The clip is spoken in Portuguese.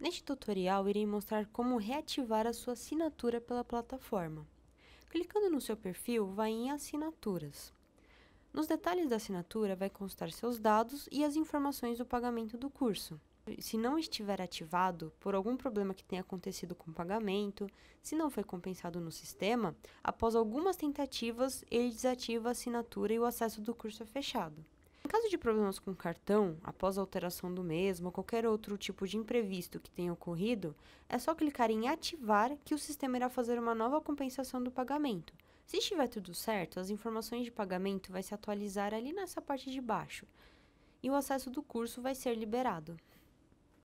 Neste tutorial, irei mostrar como reativar a sua assinatura pela plataforma. Clicando no seu perfil, vai em Assinaturas. Nos detalhes da assinatura, vai constar seus dados e as informações do pagamento do curso. Se não estiver ativado, por algum problema que tenha acontecido com o pagamento, se não foi compensado no sistema, após algumas tentativas, ele desativa a assinatura e o acesso do curso é fechado caso de problemas com o cartão, após a alteração do mesmo ou qualquer outro tipo de imprevisto que tenha ocorrido, é só clicar em Ativar que o sistema irá fazer uma nova compensação do pagamento. Se estiver tudo certo, as informações de pagamento vai se atualizar ali nessa parte de baixo e o acesso do curso vai ser liberado.